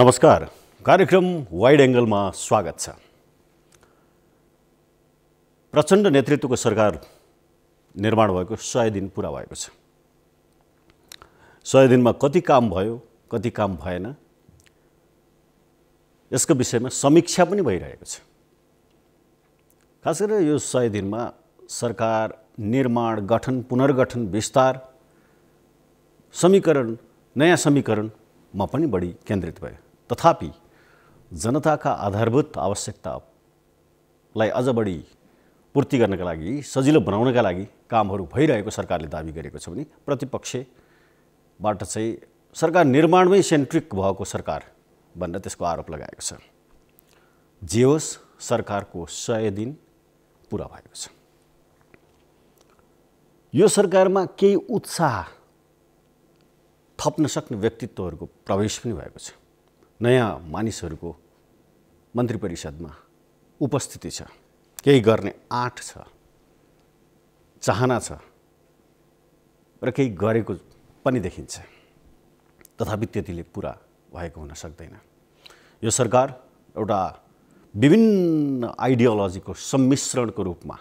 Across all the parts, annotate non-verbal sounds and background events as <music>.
नमस्कार कार्यक्रम वाइड एङ्गलमा स्वागत छ प्रचण्ड नेतृत्वको सरकार निर्माण भएको सय दिन पुरा भएको छ सय दिनमा कति काम भयो कति काम भएन यसको विषयमा समीक्षा पनि भइरहेको छ खास गरेर यो सय दिनमा सरकार निर्माण गठन पुनर्गठन विस्तार समीकरण नयाँ समीकरणमा पनि बढी केन्द्रित भयो तथापि जनताका आधारभूत आवश्यकतालाई अझ बढी पूर्ति गर्नका लागि सजिलो बनाउनका लागि कामहरू भइरहेको सरकारले दावी गरेको छ भने प्रतिपक्षबाट चाहिँ सरकार निर्माणमै सेन्ट्रिक भएको सरकार भनेर त्यसको आरोप लगाएको छ जे होस् सरकारको सय दिन पुरा भएको छ यो सरकारमा केही उत्साह थप्न सक्ने व्यक्तित्वहरूको प्रवेश पनि भएको छ नयाँ मानिसहरूको मन्त्री परिषदमा उपस्थिति छ केही गर्ने आँट छ चाहना छ र केही गरेको पनि देखिन्छ तथापि त्यतिले पुरा भएको हुन सक्दैन यो सरकार एउटा विभिन्न आइडियोलोजीको सम्मिश्रणको रूपमा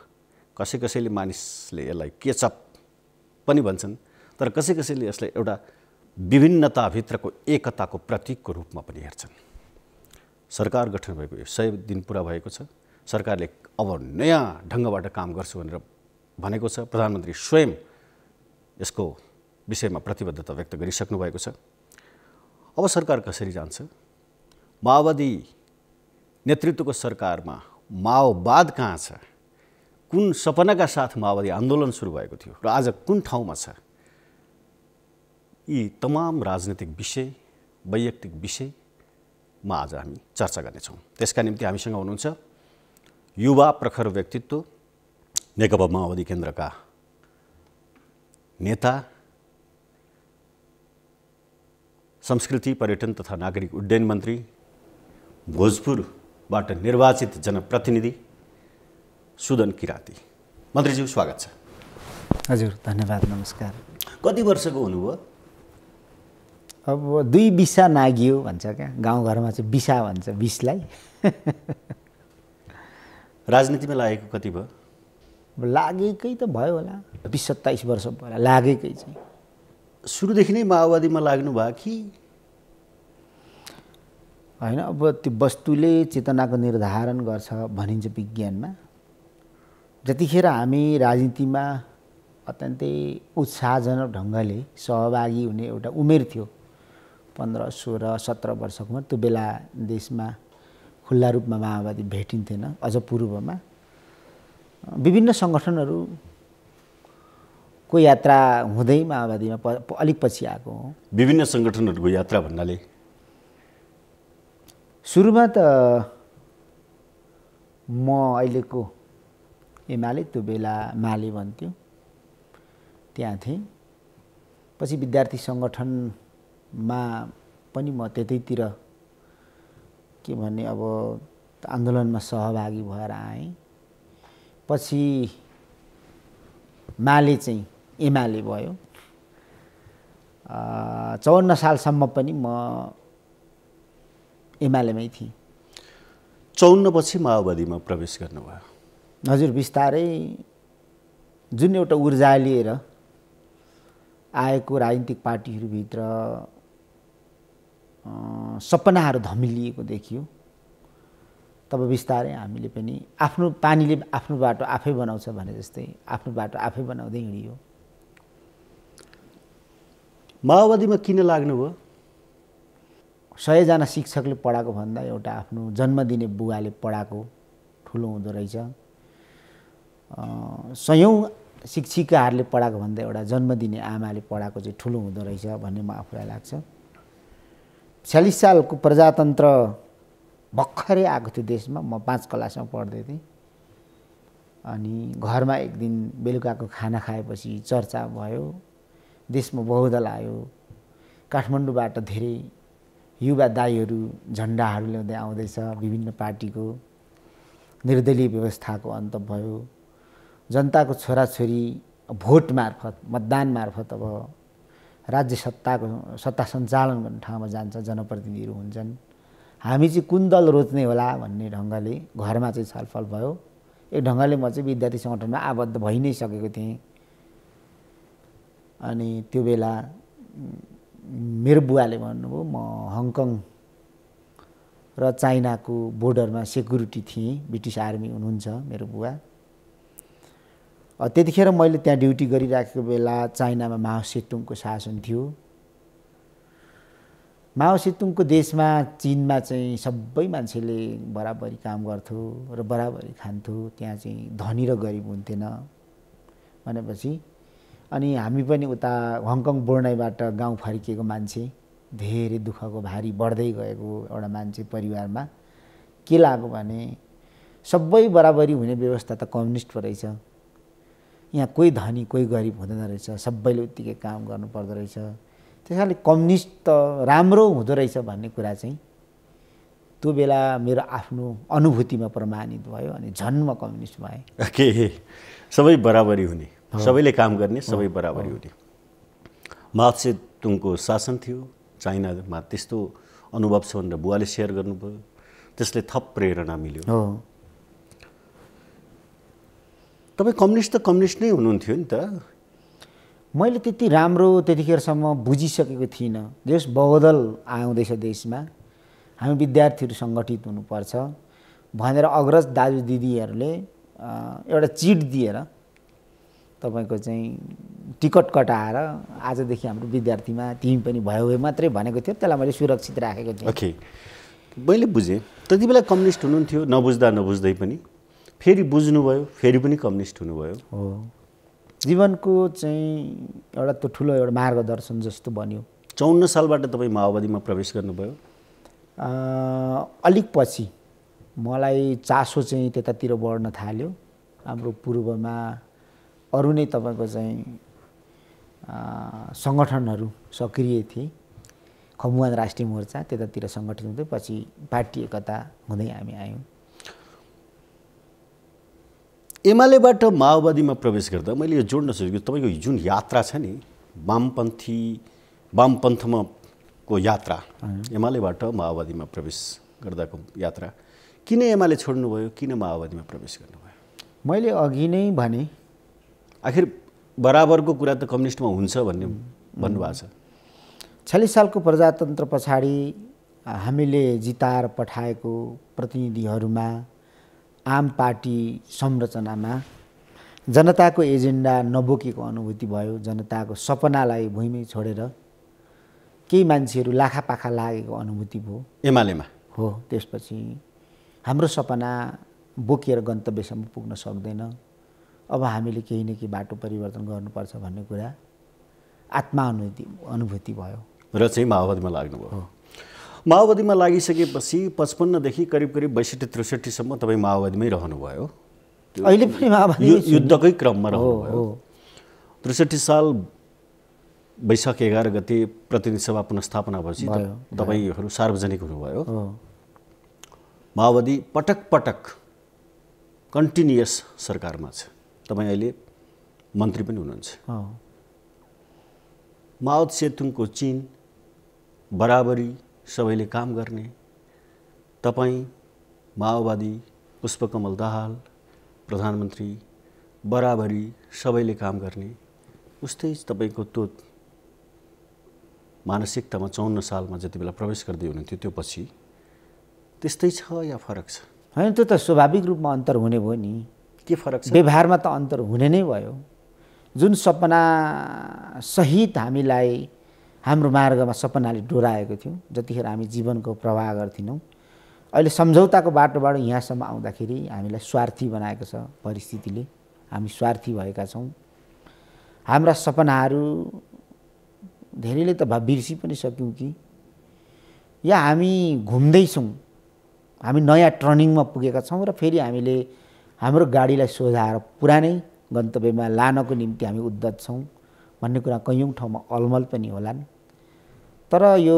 कसै कसैले मानिसले यसलाई केचप पनि भन्छन् तर कसै कसैले यसलाई एउटा विभिन्नताभित्रको एकताको प्रतीकको रूपमा पनि हेर्छन् सरकार गठन भएको यो सय दिन पुरा भएको छ सरकारले अब नयाँ ढङ्गबाट काम गर्छु भनेर भनेको छ प्रधानमन्त्री स्वयं यसको विषयमा प्रतिबद्धता व्यक्त गरिसक्नु भएको छ अब सरकार कसरी जान्छ माओवादी नेतृत्वको सरकारमा माओवाद कहाँ छ कुन सपनाका साथ माओवादी आन्दोलन सुरु भएको थियो र आज कुन ठाउँमा छ यी तमाम राजनैतिक विषय वैयक्तिक विषयमा आज हामी चर्चा गर्नेछौँ त्यसका निम्ति हामीसँग हुनुहुन्छ युवा प्रखर व्यक्तित्व नेकपा माओवादी केन्द्रका नेता संस्कृति पर्यटन तथा नागरिक उड्डयन मन्त्री भोजपुरबाट निर्वाचित जनप्रतिनिधि सुदन किराँती मन्त्रीज्यू स्वागत छ हजुर धन्यवाद नमस्कार कति वर्षको हुनुभयो अब दुई बिसा नागियो भन्छ क्या गाउँघरमा चाहिँ बिसा भन्छ बिसलाई <laughs> राजनीतिमा लागेको कति भयो लागेकै त भयो होला बिस सत्ताइस वर्ष भयो होला लागेकै चाहिँ सुरुदेखि नै माओवादीमा लाग्नु भयो कि होइन अब त्यो वस्तुले चेतनाको निर्धारण गर्छ भनिन्छ विज्ञानमा जतिखेर हामी राजनीतिमा अत्यन्तै उत्साहजनक ढङ्गले सहभागी हुने एउटा उमेर थियो पन्ध्र सोह्र सत्र वर्षकोमा त्यो बेला देशमा खुल्ला रूपमा माओवादी भेटिन्थेन अझ पूर्वमा विभिन्न सङ्गठनहरूको यात्रा हुँदै माओवादीमा प अलिक पछि आएको हो विभिन्न सङ्गठनहरूको यात्रा भन्नाले सुरुमा त म अहिलेको एमाले त्यो बेला माले भन्थ्यो त्यहाँ थिएँ पछि विद्यार्थी सङ्गठन मा पनि म त्यतैतिर के भन्ने अब आन्दोलनमा सहभागी भएर आएँ पछि माले चाहिँ एमाले भयो चौवन्न सालसम्म पनि म एमालेमै थिएँ चौन्न पछि माओवादीमा प्रवेश गर्नुभयो हजुर बिस्तारै जुन एउटा ऊर्जा लिएर आएको राजनीतिक पार्टीहरूभित्र सपनाहरू धमिलिएको देखियो तब बिस्तारै हामीले पनि आफ्नो पानीले आफ्नो बाटो आफै बनाउँछ भने जस्तै आफ्नो बाटो आफै बनाउँदै हिँडियो माओवादीमा किन लाग्नुभयो सयजना शिक्षकले पढाएको भन्दा एउटा आफ्नो जन्म दिने बुवाले पढाएको ठुलो हुँदो रहेछ सयौँ शिक्षिकाहरूले पढाएको भन्दा एउटा जन्म दिने आमाले पढाएको चाहिँ ठुलो हुँदो रहेछ भन्ने म आफूलाई लाग्छ छ्यालिस सालको प्रजातन्त्र भर्खरै आएको थियो देशमा म पाँच क्लासमा पढ्दै थिएँ अनि घरमा एक दिन बेलुकाको खाना खाएपछि चर्चा भयो देशमा बहुदल आयो काठमाडौँबाट धेरै युवा दाईहरू झन्डाहरू ल्याउँदै आउँदैछ विभिन्न पार्टीको निर्दलीय व्यवस्थाको अन्त भयो जनताको छोराछोरी भोट मार्फत मतदान मार्फत अब राज्य सत्ताको सत्ता सञ्चालन गर्ने ठाउँमा जान्छ जनप्रतिनिधिहरू हुन्छन् हामी चाहिँ कुन दल रोज्ने होला भन्ने ढङ्गले घरमा चाहिँ छलफल भयो एक ढङ्गले म चाहिँ विद्यार्थी सङ्गठनमा आबद्ध भइ नै सकेको थिएँ अनि त्यो बेला मेरो बुवाले भन्नुभयो म हङकङ र चाइनाको बोर्डरमा सेक्युरिटी थिएँ ब्रिटिस आर्मी हुनुहुन्छ मेरो बुवा त्यतिखेर मैले त्यहाँ ड्युटी गरिराखेको बेला चाइनामा माओ सेतुङको शासन थियो माओ सेतुङको देशमा चिनमा चाहिँ सबै मान्छेले बराबरी काम गर्थ्यो र बराबरी खान्थ्यो त्यहाँ चाहिँ धनी र गरिब हुन्थेन भनेपछि अनि हामी पनि उता हङकङ बोर्नाइबाट गाउँ फर्किएको मान्छे धेरै दुःखको भारी बढ्दै गएको एउटा मान्छे परिवारमा के लाग्यो भने सबै बराबरी हुने व्यवस्था त कम्युनिस्ट रहेछ यहाँ कोही धनी कोही गरिब हुँदैन रहेछ सबैले उत्तिकै काम गर्नुपर्दो रहेछ त्यस कारणले कम्युनिस्ट त राम्रो हुँदो रहेछ भन्ने कुरा चाहिँ त्यो बेला मेरो आफ्नो अनुभूतिमा प्रमाणित भयो अनि जन्म कम्युनिस्ट भए के सबै बराबरी हुने सबैले काम गर्ने सबै बराबरी हुने मात्से तुङको शासन थियो चाइनामा त्यस्तो अनुभव छ भनेर बुवाले सेयर गर्नुभयो त्यसले थप प्रेरणा मिल्यो तपाईँ कम्युनिस्ट त कम्युनिस्ट नै हुनुहुन्थ्यो नि त मैले त्यति राम्रो त्यतिखेरसम्म बुझिसकेको थिइनँ जस बहुदल आउँदैछ देशमा हामी विद्यार्थीहरू सङ्गठित हुनुपर्छ भनेर अग्रज दाजु दिदीहरूले एउटा चिट दिएर तपाईँको चाहिँ टिकट कटाएर आजदेखि हाम्रो विद्यार्थीमा तिमी पनि भयो भए मात्रै भनेको थियो त्यसलाई मैले सुरक्षित राखेको थिएँ ओके मैले बुझेँ त्यति बेला कम्युनिस्ट हुनुहुन्थ्यो नबुझ्दा नबुझ्दै पनि फेरि बुझ्नुभयो फेरि पनि कम्युनिस्ट हुनुभयो हो जीवनको चाहिँ एउटा त्यो ठुलो एउटा मार्गदर्शन जस्तो बन्यो चौन्न सालबाट तपाईँ माओवादीमा प्रवेश गर्नुभयो अलिक पछि मलाई चासो चाहिँ त्यतातिर बढ्न थाल्यो हाम्रो पूर्वमा अरू नै तपाईँको चाहिँ सङ्गठनहरू सक्रिय थिए खमुवान राष्ट्रिय मोर्चा त्यतातिर सङ्गठन हुँदै पछि पार्टी एकता हुँदै हामी आयौँ एमालेबाट माओवादीमा प्रवेश गर्दा मैले यो जोड्न सोचेको तपाईँको जुन यात्रा छ नि वामपन्थी वामपन्थमा को यात्रा एमालेबाट माओवादीमा प्रवेश गर्दाको यात्रा किन एमाले छोड्नुभयो किन माओवादीमा प्रवेश गर्नुभयो मैले अघि नै भने आखिर बराबरको कुरा त कम्युनिस्टमा हुन्छ भन्ने भन्नुभएको छ सालको प्रजातन्त्र पछाडि हामीले जिताएर पठाएको प्रतिनिधिहरूमा आम पार्टी संरचनामा जनताको एजेन्डा नबोकेको अनुभूति भयो जनताको सपनालाई भुइँमै छोडेर केही मान्छेहरू लाखापाखा लागेको अनुभूति भयो एमालेमा हो त्यसपछि हाम्रो सपना बोकेर गन्तव्यसम्म पुग्न सक्दैन अब हामीले केही न केही बाटो परिवर्तन गर्नुपर्छ भन्ने कुरा आत्मा अनुभूति भयो र चाहिँ माओवादीमा लाग्नुभयो माओवादीमा लागिसकेपछि पचपन्नदेखि करिब करिब बैसठी त्रिसठीसम्म तपाईँ माओवादीमै रहनुभयो अहिले पनि माओवादी युद्धकै क्रममा रहनुभयो त्रिसठी साल वैशाख एघार गते प्रतिनिधि सभा पुनस्थापना भएपछि तपाईँहरू सार्वजनिक हुनुभयो माओवादी पटक पटक कन्टिन्युस सरकारमा छ तपाईँ अहिले मन्त्री पनि हुनुहुन्छ माओ सेतुङको चिन बराबरी सबैले काम गर्ने तपाईँ माओवादी पुष्पकमल दाहाल प्रधानमन्त्री बराबरी सबैले काम गर्ने उस्तै तपाईँको त्यो मानसिकतामा चौन्न सालमा जति बेला प्रवेश गर्दै हुनुहुन्थ्यो त्यो पछि त्यस्तै छ या फरक छ होइन त्यो त स्वाभाविक रूपमा अन्तर हुने भयो नि के फरक छ व्यवहारमा त अन्तर हुने नै भयो जुन सपना सहित हामीलाई हाम्रो मार्गमा सपनाले डोराएको थियौँ जतिखेर हामी जीवनको प्रवाह गर्थेनौँ अहिले सम्झौताको बाटोबाट यहाँसम्म आउँदाखेरि हामीलाई स्वार्थी बनाएको छ परिस्थितिले हामी स्वार्थी भएका छौँ हाम्रा सपनाहरू धेरैले त बिर्सि पनि सक्यौँ कि या हामी घुम्दैछौँ हामी नयाँ टर्निङमा पुगेका छौँ र फेरि हामीले हाम्रो गाडीलाई सोझाएर पुरानै गन्तव्यमा लानको निम्ति हामी उद्धत छौँ भन्ने कुरा कैयौँ ठाउँमा अलमल पनि होला नि तर यो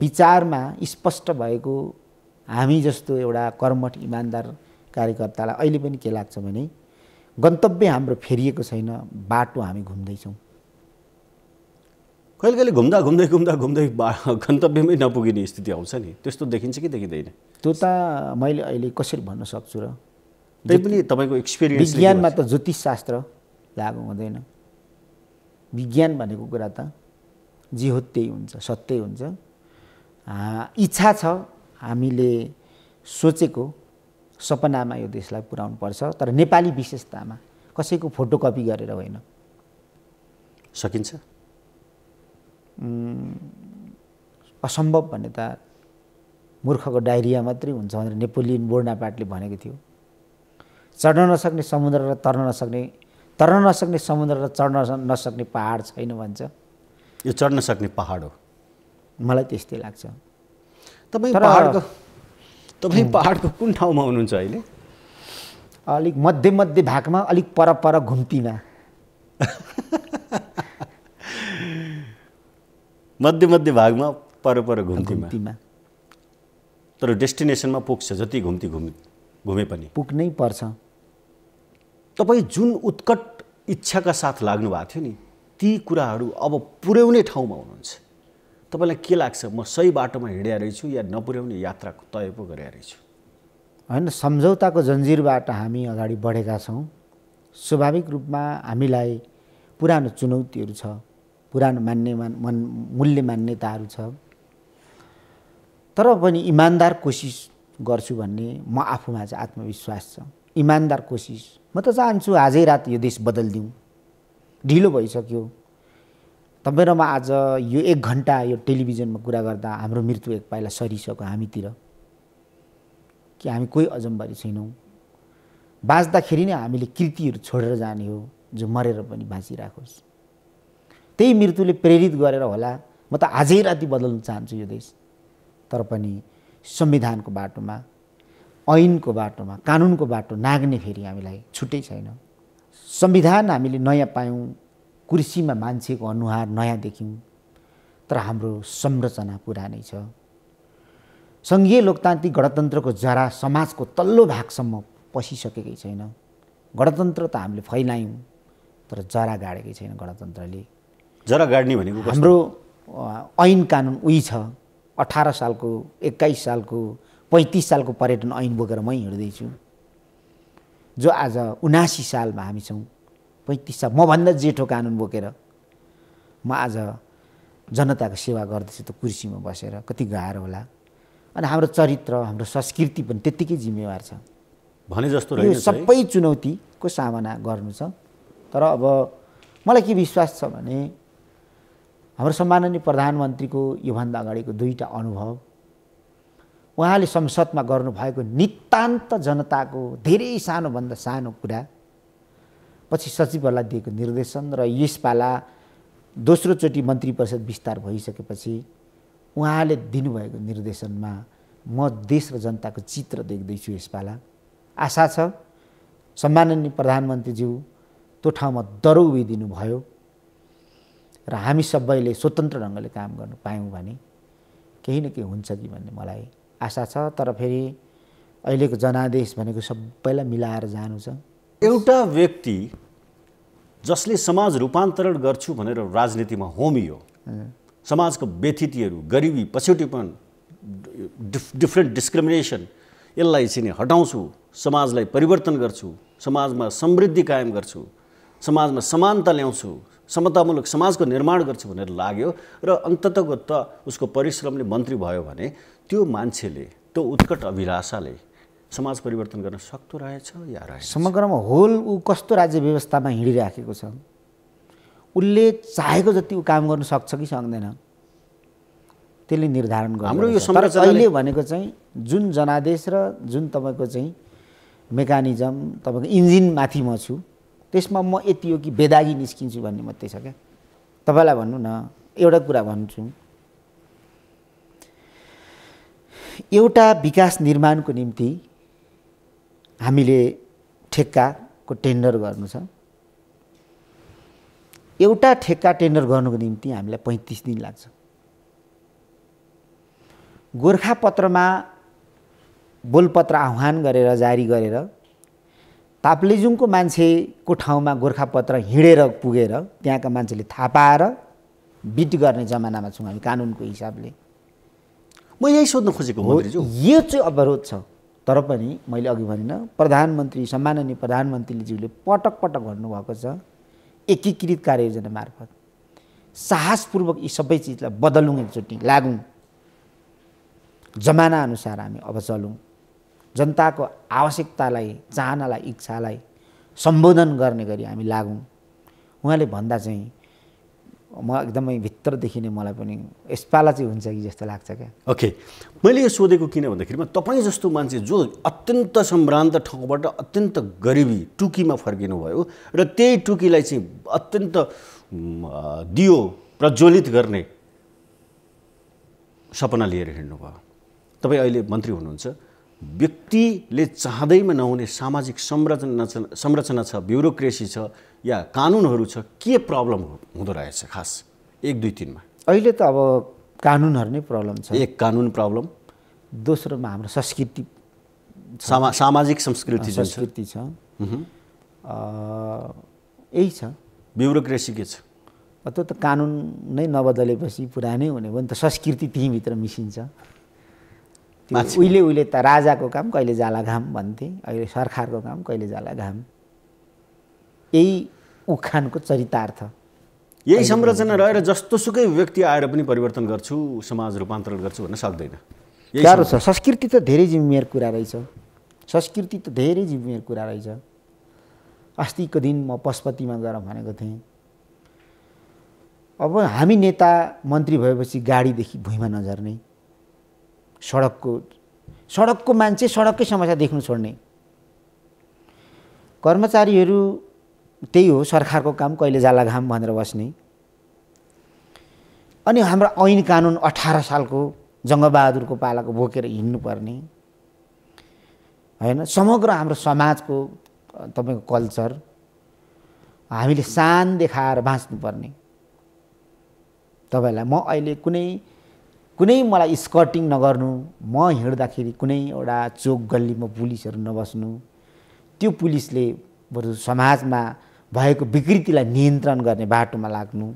विचारमा स्पष्ट भएको हामी जस्तो एउटा कर्मठ इमान्दार कार्यकर्तालाई अहिले पनि के लाग्छ भने गन्तव्य हाम्रो फेरिएको छैन बाटो हामी घुम्दैछौँ कहिले कहिले घुम्दा घुम्दै घुम्दा घुम्दै <laughs> गन्तव्यमै नपुगिने स्थिति आउँछ नि त्यस्तो देखिन्छ कि देखिँदैन त्यो त मैले अहिले कसरी भन्न सक्छु र त्यही पनि तपाईँको एक्सपिरियन्स विज्ञानमा त ज्योतिष शास्त्र लागु हुँदैन विज्ञान भनेको कुरा त जे हो त्यही हुन्छ सत्य हुन्छ इच्छा छ हामीले सोचेको सपनामा यो देशलाई पुर्याउनु पर्छ तर नेपाली विशेषतामा कसैको फोटो कपी गरेर होइन सकिन्छ असम्भव भन्ने त मूर्खको डायरिया मात्रै हुन्छ भनेर नेपोलियन बोर्नापाटले भनेको थियो चढ्न नसक्ने समुद्र र तर्न नसक्ने तर्न नसक्ने समुद्र र चढ्न नसक्ने पहाड छैन भन्छ यो चढ्न सक्ने पहाड हो मलाई त्यस्तै लाग्छ तपाईँ पहाडको तपाईँ पहाडको कुन ठाउँमा हुनुहुन्छ अहिले अलिक मध्य मध्य भागमा अलिक पर पर घुम्तीमा <laughs> मध्य मध्य भागमा पर पर घुम्तीमा तर डेस्टिनेसनमा पुग्छ जति घुम्ती घुम घुमे पनि पुग्नै पर्छ तपाईँ जुन उत्कट इच्छाका साथ लाग्नु भएको थियो नि ती कुराहरू अब पुर्याउने ठाउँमा हुनुहुन्छ तपाईँलाई के लाग्छ म सही बाटोमा हिँडेको रहेछु या नपुर्याउने यात्रा तय पो गरे रहेछु होइन सम्झौताको जन्जिरबाट हामी अगाडि बढेका छौँ स्वाभाविक रूपमा हामीलाई पुरानो चुनौतीहरू छ पुरानो मान्ने मन मूल्य मान्यताहरू छ तर पनि इमान्दार कोसिस गर्छु भन्ने म आफूमा चाहिँ आत्मविश्वास छ इमान्दार कोसिस म त चाहन्छु आजै रात यो देश बदलिदिउँ ढिलो भइसक्यो तपाईँ र म आज यो एक घन्टा यो टेलिभिजनमा कुरा गर्दा हाम्रो मृत्यु एक पाइला सरिसक्यो हामीतिर कि हामी कोही अजम्बारी छैनौँ बाँच्दाखेरि नै हामीले कृतिहरू छोडेर जाने हो जो मरेर पनि बाँचिराखोस् त्यही मृत्युले प्रेरित गरेर होला म त आजै राति बदल्न चाहन्छु यो देश तर पनि संविधानको बाटोमा ऐनको बाटोमा कानुनको बाटो नाग्ने फेरि हामीलाई छुट्टै छैन संविधान हामीले नयाँ पायौँ कुर्सीमा मान्छेको अनुहार नयाँ देख्यौँ तर हाम्रो संरचना पुरानै छ सङ्घीय लोकतान्त्रिक गणतन्त्रको जरा समाजको तल्लो भागसम्म पसिसकेकै छैन गणतन्त्र त हामीले फैलायौँ तर जरा गाडेकै छैन गणतन्त्रले जरा गाड्ने भनेको हाम्रो ऐन कानुन उही छ अठार सालको एक्काइस सालको पैँतिस सालको पर्यटन ऐन बोकेर मै हिँड्दैछु जो आज उनासी सालमा हामी छौँ पैँतिस साल मभन्दा जेठो कानुन बोकेर म आज जनताको सेवा गर्दैछु त्यो कुर्सीमा बसेर कति गाह्रो होला अनि हाम्रो चरित्र हाम्रो संस्कृति पनि त्यत्तिकै जिम्मेवार छ भने जस्तो यो सबै चुनौतीको सामना गर्नु छ तर अब मलाई के विश्वास छ भने हाम्रो सम्माननीय प्रधानमन्त्रीको योभन्दा अगाडिको दुईवटा अनुभव उहाँले संसदमा गर्नुभएको नितान्त जनताको धेरै सानोभन्दा सानो कुरा पछि सचिवहरूलाई दिएको निर्देशन र यसपाला दोस्रोचोटि मन्त्री परिषद विस्तार भइसकेपछि उहाँले दिनुभएको निर्देशनमा म देश र जनताको चित्र देख्दैछु यसपाला आशा छ सम्माननीय प्रधानमन्त्रीज्यू त्यो ठाउँमा दरो भयो र हामी सबैले स्वतन्त्र ढङ्गले काम गर्नु पायौँ भने केही न केही हुन्छ कि भन्ने मलाई आशा छ तर फेरि अहिलेको जनादेश भनेको सबैलाई मिलाएर जानु छ एउटा व्यक्ति जसले समाज रूपान्तरण गर्छु भनेर राजनीतिमा होमियो समाजको व्यथितीहरू गरिबी पछौटीपन डिफ डिफ्रेन्ट डिस्क्रिमिनेसन यसलाई चाहिँ हटाउँछु समाजलाई परिवर्तन गर्छु समाजमा समृद्धि कायम गर्छु समाजमा समानता ल्याउँछु समतामूलक समाजको निर्माण गर्छु भनेर लाग्यो र अन्ततको उसको परिश्रमले मन्त्री भयो भने त्यो मान्छेले त्यो उत्कट अभिलाषाले समाज परिवर्तन गर्न सक्दो रहेछ या रहेछ समग्रमा होल ऊ कस्तो राज्य व्यवस्थामा हिँडिराखेको छ उसले चाहेको जति ऊ काम गर्न सक्छ कि सक्दैन त्यसले निर्धारण गर्छ हाम्रो यो अहिले भनेको चाहिँ जुन जनादेश र जुन तपाईँको चाहिँ मेकानिजम तपाईँको माथि म छु त्यसमा म यति हो कि बेदागी निस्किन्छु भन्ने मात्रै छ क्या तपाईँलाई भन्नु न एउटा कुरा भन्छु एउटा विकास निर्माणको निम्ति हामीले ठेक्काको टेन्डर गर्नु छ एउटा ठेक्का टेन्डर गर्नुको निम्ति हामीलाई पैँतिस दिन लाग्छ गोर्खापत्रमा बोलपत्र आह्वान गरेर जारी गरेर ताप्लेजुङको मान्छेको ठाउँमा गोर्खापत्र हिँडेर पुगेर त्यहाँका मान्छेले थाहा पाएर बिट गर्ने जमानामा छौँ हामी कानुनको हिसाबले म यही सोध्न खोजेको हो यो चाहिँ अवरोध छ तर पनि मैले अघि भनिनँ प्रधानमन्त्री सम्माननीय प्रधानमन्त्रीज्यूले पटक पटक भन्नुभएको छ एकीकृत कार्ययोजना मार्फत साहसपूर्वक यी सबै चिजलाई बदलौँ एकचोटि लागौँ जमानाअनुसार हामी अब चलौँ जनताको आवश्यकतालाई चाहनालाई इच्छालाई सम्बोधन गर्ने गरी हामी लागौँ उहाँले भन्दा चाहिँ म एकदमै भित्रदेखि नै मलाई पनि यसपाला चाहिँ हुन्छ कि जस्तो लाग्छ क्या ओके मैले यो सोधेको किन भन्दाखेरिमा तपाईँ जस्तो मान्छे जो अत्यन्त सम्भ्रान्त ठाउँबाट अत्यन्त गरिबी टुकीमा फर्किनु भयो र त्यही टुकीलाई चाहिँ अत्यन्त दियो प्रज्वलित गर्ने सपना लिएर हिँड्नुभयो तपाईँ अहिले मन्त्री हुनुहुन्छ व्यक्तिले चाहँदैमा नहुने सामाजिक संरचना संरचना छ ब्युरोक्रेसी छ या कानुनहरू छ के प्रब्लम हुँदो रहेछ खास एक दुई तिनमा अहिले त अब कानुनहरू नै प्रब्लम छ एक कानुन प्रब्लम दोस्रोमा हाम्रो संस्कृति सामा सामाजिक संस्कृति संस्कृति छ यही छ ब्युरोक्रेसी के छ त्यो त कानुन नै नबदलेपछि पुरानै हुने भयो नि त संस्कृति त्यहीँभित्र मिसिन्छ उहिले उहिले त राजाको काम कहिले जाला घाम भन्थे अहिले सरकारको काम कहिले जाला घाम यही उखानको चरितार्थ यही संरचना रहेर जस्तो सुकै व्यक्ति आएर पनि परिवर्तन गर्छु समाज रूपान्तरण गर्छु भन्न सक्दैन गाह्रो छ संस्कृति त धेरै जिम्मेवार कुरा रहेछ संस्कृति त धेरै जिम्मेवार कुरा रहेछ अस्तिको दिन म पशुपतिमा गएर भनेको थिएँ अब हामी नेता मन्त्री भएपछि गाडीदेखि भुइँमा नझर्ने सडकको सडकको मान्छे सडककै समस्या देख्नु छोड्ने कर्मचारीहरू त्यही हो सरकारको काम कहिले जाला घाम भनेर बस्ने अनि हाम्रो ऐन कानुन अठार सालको जङ्गबहादुरको पालाको बोकेर हिँड्नुपर्ने होइन समग्र हाम्रो समाजको तपाईँको कल्चर हामीले सान देखाएर बाँच्नुपर्ने तपाईँलाई म अहिले कुनै कुनै मलाई स्कर्टिङ नगर्नु म हिँड्दाखेरि कुनै एउटा चोक गल्लीमा पुलिसहरू नबस्नु त्यो पुलिसले बरु समाजमा भएको विकृतिलाई नियन्त्रण गर्ने बाटोमा लाग्नु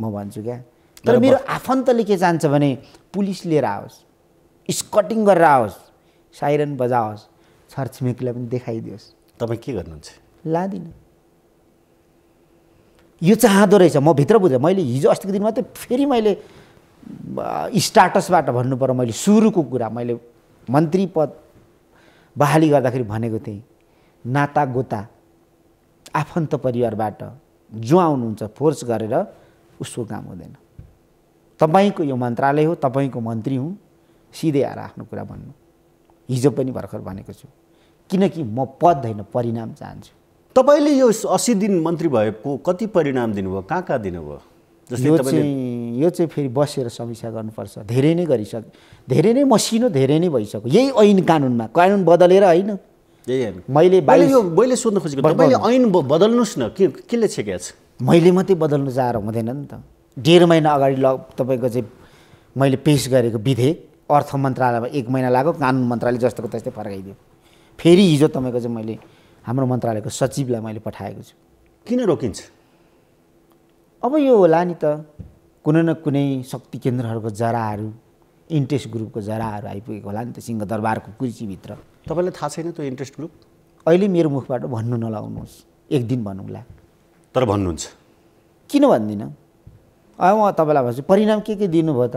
म भन्छु क्या तर मेरो आफन्तले के चाहन्छ भने पुलिस लिएर आओस् स्कटिङ गरेर आओस् साइरन बजाओस् छरछिमेकीलाई पनि देखाइदियोस् तपाईँ के गर्नुहुन्छ लादिनँ यो चाहँदो रहेछ म भित्र बुझेँ मैले हिजो अस्तिको दिन मात्रै फेरि मैले स्टाटसबाट भन्नु पर्यो मैले सुरुको कुरा मैले मन्त्री पद बहाली गर्दाखेरि भनेको थिएँ नाता गोता आफन्त परिवारबाट जो आउनुहुन्छ फोर्स गरेर उसको काम हुँदैन तपाईँको यो मन्त्रालय हो तपाईँको मन्त्री हुँ सिधै आएर आफ्नो कुरा भन्नु हिजो पनि भर्खर भनेको छु किनकि म पद होइन परिणाम चाहन्छु तपाईँले यो अस्सी दिन मन्त्री भएको कति परिणाम दिनुभयो कहाँ कहाँ दिनुभयो यो चाहिँ यो चाहिँ फेरि बसेर समीक्षा गर्नुपर्छ धेरै नै गरिसक्यो धेरै नै मसिनो धेरै नै भइसक्यो यही ऐन कानुनमा कानुन बदलेर होइन मैले मैले सोध्नु खोजेको तपाईँले ऐन बदल्नुहोस् न के केले छेकेको छ मैले मात्रै बदल्नु चाहेर हुँदैन नि त डेढ महिना अगाडि ल तपाईँको चाहिँ मैले पेस गरेको विधेयक अर्थ मन्त्रालयमा एक महिना लाग्यो कानुन मन्त्रालय जस्तोको त्यस्तै फर्काइदियो फेरि हिजो तपाईँको चाहिँ मैले हाम्रो मन्त्रालयको सचिवलाई मैले पठाएको छु किन रोकिन्छ अब यो होला नि त कुनै न कुनै शक्ति केन्द्रहरूको जराहरू इन्ट्रेस्ट ग्रुपको जराहरू आइपुगेको होला नि त सिंहदरबारको कुर्चीभित्र तपाईँलाई थाहा छैन त्यो इन्ट्रेस्ट ग्रुप अहिले मेरो मुखबाट भन्नु नलाउनुहोस् एक दिन भनौँला तर भन्नुहुन्छ किन भन्दिनँ अब म तपाईँलाई भन्छु परिणाम के के दिनुभयो त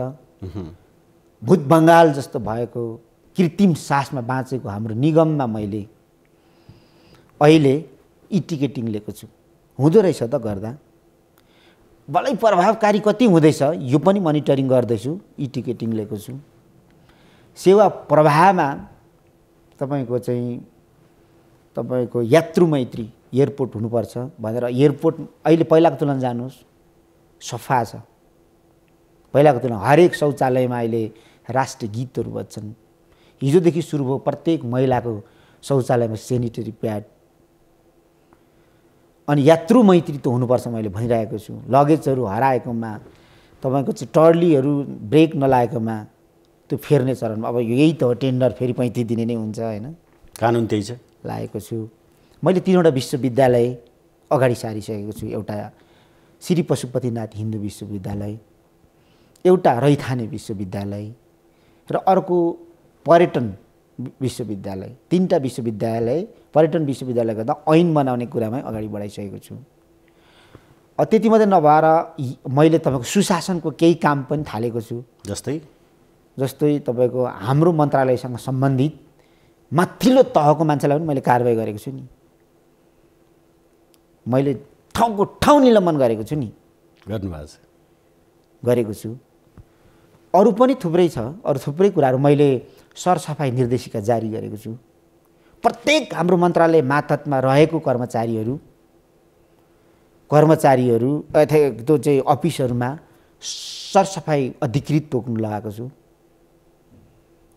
भूत बङ्गाल जस्तो भएको कृत्रिम सासमा बाँचेको हाम्रो निगममा मैले अहिले टिकेटिङ लिएको छु हुँदो रहेछ त गर्दा भलै प्रभावकारी कति हुँदैछ यो पनि मोनिटरिङ गर्दैछु यी टिकेटिङ लिएको छु सेवा प्रवाहमा तपाईँको चाहिँ तपाईँको यात्रु मैत्री एयरपोर्ट हुनुपर्छ भनेर एयरपोर्ट अहिले पहिलाको तुलना जानुहोस् सफा छ पहिलाको तुलना हरेक शौचालयमा अहिले राष्ट्र गीतहरू बज्छन् हिजोदेखि सुरु भयो प्रत्येक महिलाको शौचालयमा सेनिटरी प्याड अनि यात्रु मैत्री त हुनुपर्छ मैले भनिरहेको छु लगेजहरू हराएकोमा तपाईँको चाहिँ टर्लीहरू ब्रेक नलागेकोमा त्यो फेर्ने चरणमा अब यही त हो टेन्डर फेरि पैँतिस दिने नै हुन्छ होइन कानुन त्यही छ लागेको छु मैले तिनवटा विश्वविद्यालय अगाडि सारिसकेको छु एउटा श्री पशुपतिनाथ हिन्दू विश्वविद्यालय एउटा रैथाने विश्वविद्यालय र अर्को पर्यटन विश्वविद्यालय तिनवटा विश्वविद्यालय पर्यटन विश्वविद्यालय गर्दा ऐन बनाउने कुरामै अगाडि बढाइसकेको छु त्यति मात्रै नभएर मैले तपाईँको सुशासनको केही काम पनि थालेको छु जस्तै जस्तै तपाईँको हाम्रो मन्त्रालयसँग सम्बन्धित माथिल्लो तहको मान्छेलाई पनि मैले कारवाही गरेको छु नि मैले ठाउँको ठाउँ निलम्बन गरेको छु नि गर्नुभएको छ गरेको छु अरू पनि थुप्रै छ अरू थुप्रै कुराहरू मैले सरसफाइ निर्देशिका जारी गरेको छु प्रत्येक हाम्रो मन्त्रालय मातहतमा रहेको कर्मचारीहरू कर्मचारीहरू त्यो चाहिँ अफिसहरूमा सरसफाइ अधिकृत तोक्नु लगाएको छु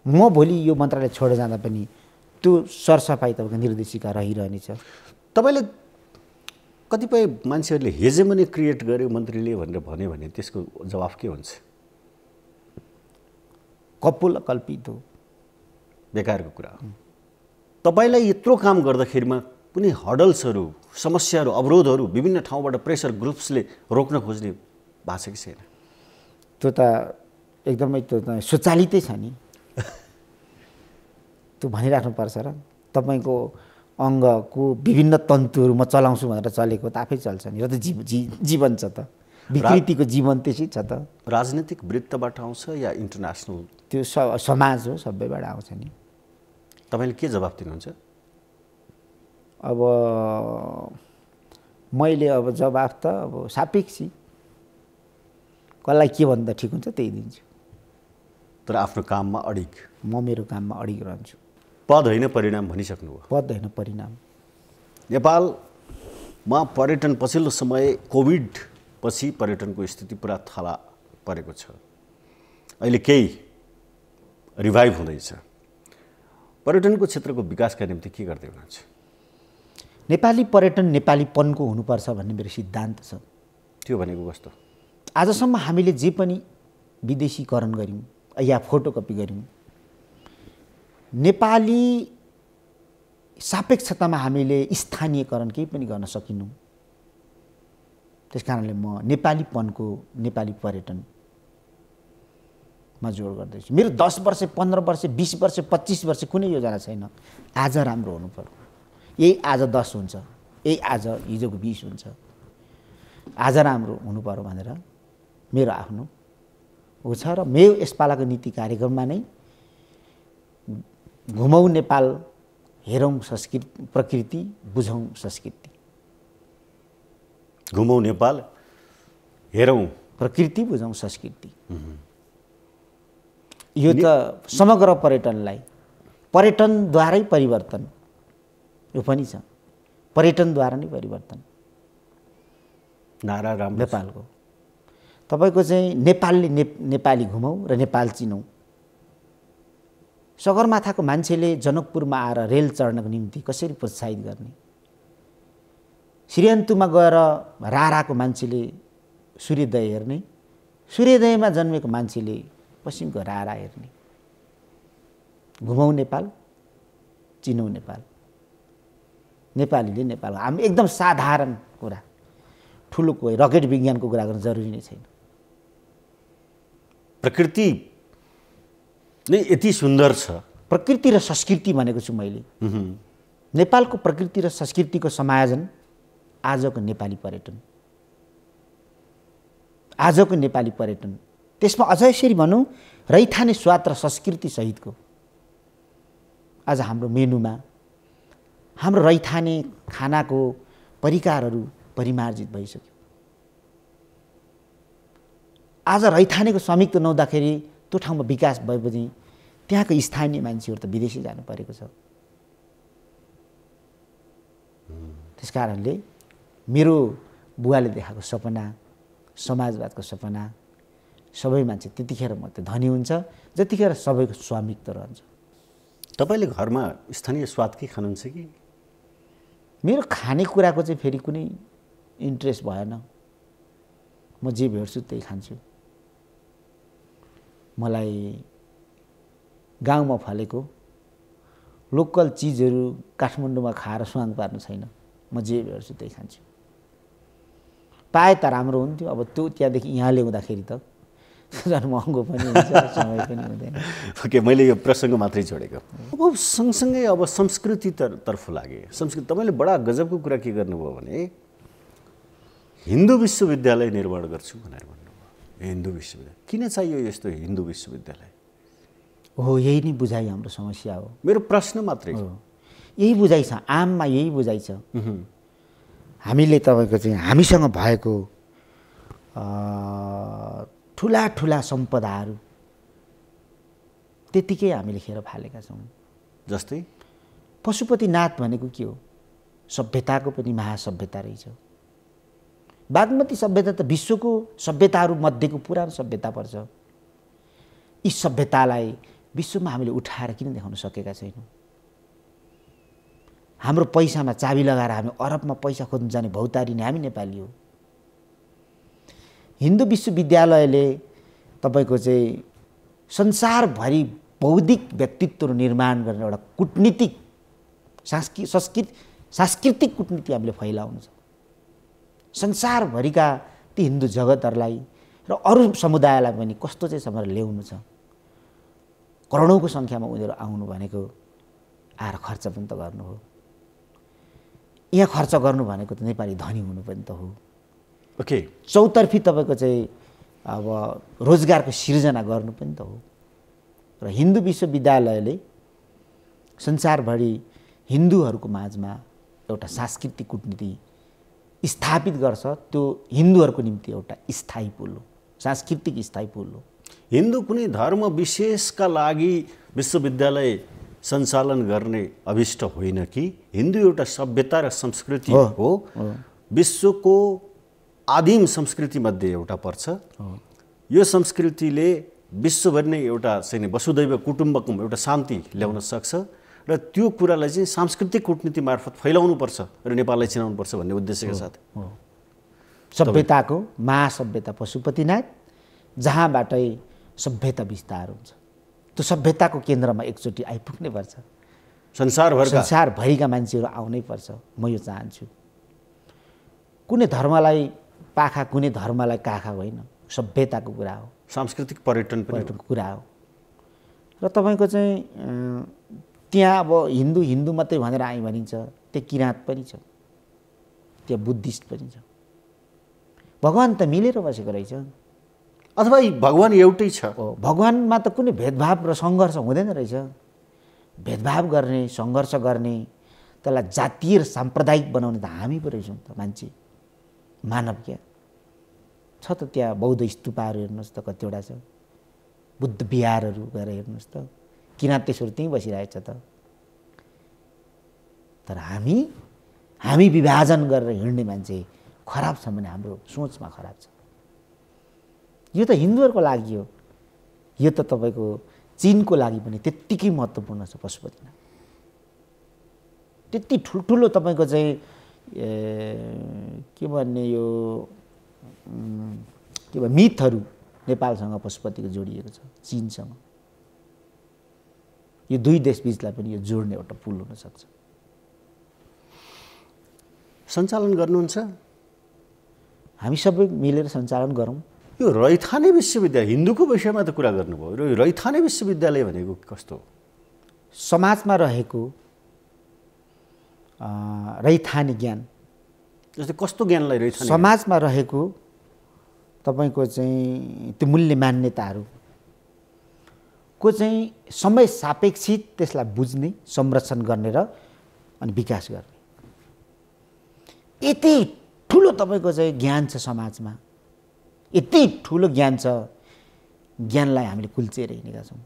म भोलि यो मन्त्रालय छोडेर जाँदा पनि त्यो सरसफाइ तपाईँको निर्देशिका रहिरहनेछ तपाईँले कतिपय मान्छेहरूले पनि क्रिएट गर्यो मन्त्रीले भनेर भन्यो भने त्यसको जवाफ के हुन्छ कपोल कल्पित हो बेकारको कुरा हो तपाईँलाई यत्रो काम गर्दाखेरिमा कुनै हडल्सहरू समस्याहरू अवरोधहरू विभिन्न ठाउँबाट प्रेसर ग्रुप्सले रोक्न खोज्ने भएको छ कि छैन त्यो त एकदमै त्यो त स्वचालितै छ नि <laughs> त्यो भनिराख्नुपर्छ र तपाईँको अङ्गको विभिन्न तन्तुहरू म चलाउँछु भनेर चलेको त आफै चल्छ नि र त जीव जी जीवन छ त विकृतिको जीवन त्यसै छ त राजनीतिक वृत्तबाट आउँछ या इन्टरनेसनल त्यो समाज हो सबैबाट आउँछ नि तपाईँले के जवाब दिनुहुन्छ अब मैले अब जवाफ त अब सापेक्षी कसलाई के भन्दा ठिक हुन्छ त्यही दिन्छु तर आफ्नो काममा अडिग म मेरो काममा अडिग रहन्छु पद होइन परिणाम भनिसक्नुभयो पद होइन परिणाम नेपालमा पर्यटन पछिल्लो समय कोभिड पछि पर्यटनको स्थिति पुरा थला परेको छ अहिले केही रिभाइभ हुँदैछ पर्यटनको क्षेत्रको विकासका निम्ति के गर्दै हुनुहुन्छ नेपाली पर्यटन नेपालीपनको हुनुपर्छ भन्ने मेरो सिद्धान्त छ त्यो भनेको कस्तो आजसम्म हामीले जे पनि विदेशीकरण गऱ्यौँ या फोटोकपी गऱ्यौँ नेपाली सापेक्षतामा हामीले स्थानीयकरण केही पनि गर्न सकेनौँ त्यस कारणले म नेपालीपनको नेपाली पर्यटन म जोड गर्दैछु मेरो दस वर्ष पन्ध्र वर्ष बिस वर्ष पच्चिस वर्ष कुनै योजना छैन आज राम्रो हुनु पऱ्यो यही आज दस हुन्छ यही आज हिजोको बिस हुन्छ आज राम्रो हुनु पऱ्यो भनेर मेरो आफ्नो ऊ छ र मेरो यसपालाको नीति कार्यक्रममा नै घुमौँ नेपाल हेरौँ संस्कृति प्रकृति बुझौँ संस्कृति घुमौँ नेपाल हेरौँ प्रकृति बुझौँ संस्कृति यो त समग्र पर्यटनलाई पर्यटनद्वारै परिवर्तन यो पनि छ पर्यटनद्वारा नै परिवर्तन नारा राम नेपालको तपाईँको चाहिँ नेपालले ने नेपाली घुमाउँ र नेपाल चिनौँ सगरमाथाको मान्छेले जनकपुरमा आएर रेल चढ्नको निम्ति कसरी प्रोत्साहित गर्ने श्रीअन्तुमा गएर राराको मान्छेले सूर्योदय हेर्ने सूर्योदयमा जन्मेको मान्छेले पश्चिमको रारा हेर्ने घुमाउ नेपाल चिनौ नेपाल नेपालीले नेपाल हामी एकदम साधारण कुरा ठुलो कोही रकेट विज्ञानको कुरा गर्नु जरुरी नै छैन प्रकृति नै यति सुन्दर छ प्रकृति र संस्कृति भनेको छु मैले नेपालको प्रकृति र संस्कृतिको समायोजन आजको नेपाली पर्यटन आजको नेपाली पर्यटन त्यसमा अझ यसरी भनौँ रैथाने स्वाद र संस्कृतिसहितको आज हाम्रो मेनुमा हाम्रो रैथाने खानाको परिकारहरू परिमार्जित भइसक्यो आज रैथानेको संयुक्त नहुँदाखेरि त्यो ठाउँमा विकास भएपछि त्यहाँको स्थानीय मान्छेहरू त विदेशी जानु परेको छ त्यस कारणले मेरो बुवाले देखाएको सपना समाजवादको सपना सबै मान्छे त्यतिखेर मात्रै धनी हुन्छ जतिखेर सबैको स्वामित्व रहन्छ तपाईँले घरमा स्थानीय स्वाद के खानुहुन्छ कि मेरो खानेकुराको चाहिँ फेरि कुनै इन्ट्रेस्ट भएन म जे भेट्छु त्यही खान्छु मलाई गाउँमा फलेको लोकल चिजहरू काठमाडौँमा खाएर स्वाङ पार्नु छैन म जे भेट्छु त्यही खान्छु पाए त राम्रो हुन्थ्यो अब त्यो त्यहाँदेखि यहाँ ल्याउँदाखेरि त झन् महँगो पनि हुन्छ समय पनि हुँदैन <laughs> ओके मैले यो प्रसङ्ग मात्रै जोडेको अब सँगसँगै अब संस्कृति तर्फ लागे संस्कृति तपाईँले बडा गजबको कुरा के गर्नुभयो भने हिन्दू विश्वविद्यालय निर्माण गर्छु भनेर भन्नुभयो हिन्दू विश्वविद्यालय किन चाहियो यस्तो हिन्दू विश्वविद्यालय हो यही नै बुझाइ हाम्रो समस्या हो मेरो प्रश्न मात्रै हो यही बुझाइ छ आममा यही बुझाइ छ हामीले तपाईँको चाहिँ हामीसँग भएको ठुला ठुला सम्पदाहरू त्यत्तिकै हामीले खेर फालेका छौँ जस्तै पशुपतिनाथ भनेको के हो सभ्यताको पनि महासभ्यता रहेछ बागमती सभ्यता त विश्वको सभ्यताहरू मध्येको पुरानो सभ्यता पर्छ यी सभ्यतालाई विश्वमा हामीले उठाएर किन देखाउन सकेका छैनौँ हाम्रो पैसामा चाबी लगाएर हामी अरबमा पैसा खोज्नु जाने नै हामी नेपाली हो हिन्दू विश्वविद्यालयले तपाईँको चाहिँ संसारभरि बौद्धिक व्यक्तित्व निर्माण गर्ने एउटा कुटनीतिक सांस्कृ संस्कृत सांस्कृतिक कुटनीति हामीले फैलाउनु छ संसारभरिका ती हिन्दू जगतहरूलाई र अरू समुदायलाई पनि कस्तो चाहिँ समय ल्याउनु छ करोडौँको सङ्ख्यामा उनीहरू आउनु भनेको आएर खर्च पनि त गर्नु हो यहाँ खर्च गर्नु भनेको त नेपाली धनी हुनु पनि त हो ओके चौतर्फी तपाईँको चाहिँ अब रोजगारको सिर्जना गर्नु पनि त हो र हिन्दू विश्वविद्यालयले संसारभरि हिन्दूहरूको माझमा एउटा सांस्कृतिक कुटनीति स्थापित गर्छ त्यो हिन्दूहरूको निम्ति एउटा स्थायी पुल हो सांस्कृतिक स्थायी पुल हो हिन्दू कुनै धर्म विशेषका लागि विश्वविद्यालय सञ्चालन गर्ने अभिष्ट होइन कि हिन्दू एउटा सभ्यता र संस्कृति हो, हो। विश्वको आदिम संस्कृतिमध्ये एउटा पर्छ यो संस्कृतिले विश्वभरि नै एउटा चाहिँ वसुदैव कुटुम्बकुम एउटा शान्ति ल्याउन सक्छ र त्यो कुरालाई चाहिँ सांस्कृतिक कुटनीति मार्फत फैलाउनुपर्छ र नेपाललाई चिनाउनुपर्छ भन्ने उद्देश्यको साथ सभ्यताको महासभ्यता पशुपतिनाथ जहाँबाटै सभ्यता विस्तार हुन्छ त्यो सभ्यताको केन्द्रमा एकचोटि आइपुग्नै पर्छ संसारभर संसारभरिका मान्छेहरू आउनै पर्छ म यो चाहन्छु कुनै धर्मलाई पाखा कुनै धर्मलाई काखा होइन सभ्यताको कुरा हो सांस्कृतिक पर्यटन पर्यटनको कुरा हो र तपाईँको चाहिँ त्यहाँ अब हिन्दू हिन्दू मात्रै भनेर आयो भनिन्छ त्यहाँ किराँत पनि छ त्यहाँ बुद्धिस्ट पनि छ भगवान् त मिलेर बसेको रहेछ अथवा भगवान् एउटै छ भगवान्मा त कुनै भेदभाव र सङ्घर्ष हुँदैन रहेछ भेदभाव गर्ने सङ्घर्ष गर्ने त्यसलाई जातीय र साम्प्रदायिक बनाउने त हामी पो रहेछौँ त मान्छे मानव क्या छ त त्यहाँ बौद्ध स्तुपाहरू हेर्नुहोस् त कतिवटा छ बुद्ध बिहारहरू गएर हेर्नुहोस् त किराँतेश्वर त्यहीँ बसिरहेछ त तर हामी हामी विभाजन गरेर हिँड्ने मान्छे खराब छ भने हाम्रो सोचमा खराब छ यो त हिन्दूहरूको लागि हो यो त तपाईँको चिनको लागि पनि त्यत्तिकै महत्त्वपूर्ण छ पशुपतिनाथ त्यति ठुल्ठुलो तपाईँको चाहिँ के भन्ने यो के भन्ने मिथहरू नेपालसँग पशुपतिको जोडिएको छ चिनसँग यो दुई देशबिचलाई पनि यो जोड्ने एउटा पुल हुनसक्छ सञ्चालन गर्नुहुन्छ हामी सबै मिलेर सञ्चालन गरौँ यो रैथाने विश्वविद्यालय हिन्दूको विषयमा त कुरा गर्नुभयो र यो रैथाने विश्वविद्यालय भनेको कस्तो हो समाजमा रहेको रैथाने ज्ञान जस्तै कस्तो ज्ञानलाई रहेछ समाजमा रहेको तपाईँको चाहिँ त्यो मूल्य मान्यताहरू को चाहिँ समय सापेक्षित त्यसलाई बुझ्ने संरक्षण गर्ने र अनि विकास गर्ने यति ठुलो तपाईँको चाहिँ ज्ञान छ समाजमा यति ठुलो ज्ञान छ ज्ञानलाई हामीले कुल्चेर हिँडेका छौँ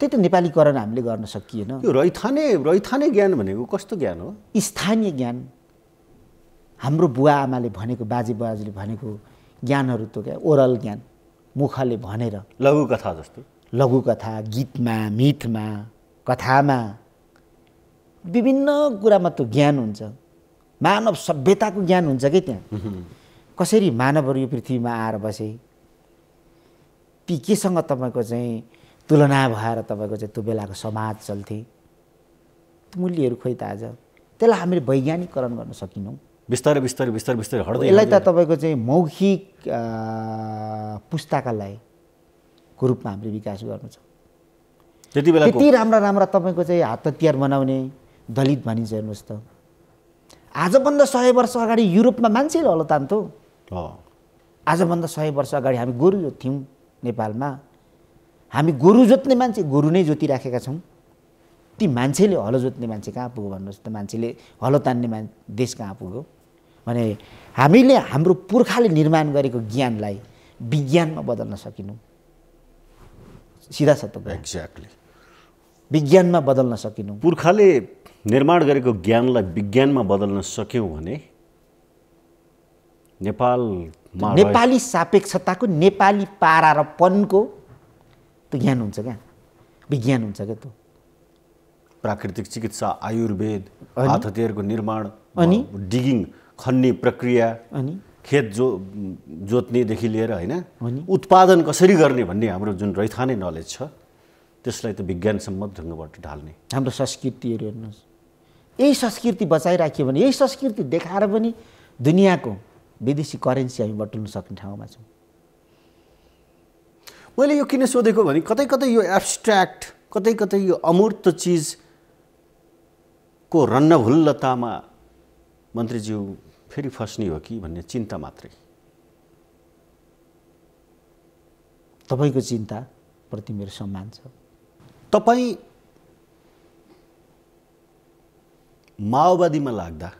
त्यही त नेपालीकरण हामीले गर्न सकिएन यो रैथाने रैथाने ज्ञान भनेको कस्तो ज्ञान हो स्थानीय ज्ञान हाम्रो बुवा आमाले भनेको बाजे बाजेले भनेको ज्ञानहरू त क्या ओरल ज्ञान मुखले भनेर लघुकथा जस्तो लघुकथा गीतमा मिथमा कथामा विभिन्न कुरामा त्यो ज्ञान हुन्छ मानव सभ्यताको ज्ञान हुन्छ कि त्यहाँ कसरी मानवहरू यो पृथ्वीमा आएर बसे ती केसँग तपाईँको चाहिँ तुलना भएर तपाईँको चाहिँ त्यो बेलाको समाज चल्थे मूल्यहरू खोइ त आज त्यसलाई हामीले वैज्ञानिकरण गर्न सकिनौँ बिस्तारै बिस्तारै बिस्तारै बिस्तारै हट यसलाई त तपाईँको चाहिँ मौखिक पुस्तकालयको रूपमा हामीले विकास गर्नु छ त्यति बेला त्यति राम्रा राम्रा तपाईँको चाहिँ हात हतियार बनाउने दलित भनिन्छ हेर्नुहोस् त आजभन्दा सय वर्ष अगाडि युरोपमा मान्छेहरू हलो तान्थ्यो आजभन्दा सय वर्ष अगाडि हामी गोरु थियौँ नेपालमा हामी गोरु जोत्ने मान्छे गोरु नै जोतिराखेका छौँ ती मान्छेले हलो जोत्ने मान्छे कहाँ पुग्यो भन्नुहोस् त मान्छेले हलो तान्ने मान् देश कहाँ पुग्यो भने हामीले हाम्रो पुर्खाले निर्माण गरेको ज्ञानलाई विज्ञानमा बदल्न सकेनौँ सिधा छ सत्य एक्ज्याक्टली विज्ञानमा बदल्न सकेनौँ पुर्खाले निर्माण गरेको ज्ञानलाई विज्ञानमा बदल्न सक्यौँ भने नेपालमा नेपाली सापेक्षताको नेपाली पारा र पनको त्यो ज्ञान हुन्छ क्या विज्ञान हुन्छ क्या त्यो प्राकृतिक चिकित्सा आयुर्वेद हतियारको निर्माण अनि डिगिङ खन्ने प्रक्रिया अनि खेत जो जोत्नेदेखि लिएर होइन उत्पादन कसरी गर्ने भन्ने हाम्रो जुन रैथाने नलेज छ त्यसलाई त विज्ञानसम्मत ढङ्गबाट ढाल्ने हाम्रो संस्कृतिहरू हेर्नुहोस् यही संस्कृति बचाइराख्यो भने यही संस्कृति देखाएर पनि दुनियाँको विदेशी करेन्सी हामी बटुल्न सक्ने ठाउँमा छौँ मैले यो किन सोधेको भने कतै कतै यो एब्स्ट्र्याक्ट कतै कतै यो अमूर्त चिजको रन्नभुल्लतामा मन्त्रीज्यू फेरि फस्ने हो कि भन्ने चिन्ता मात्रै तपाईँको चिन्ताप्रति मेरो सम्मान छ तपाईँ माओवादीमा लाग्दा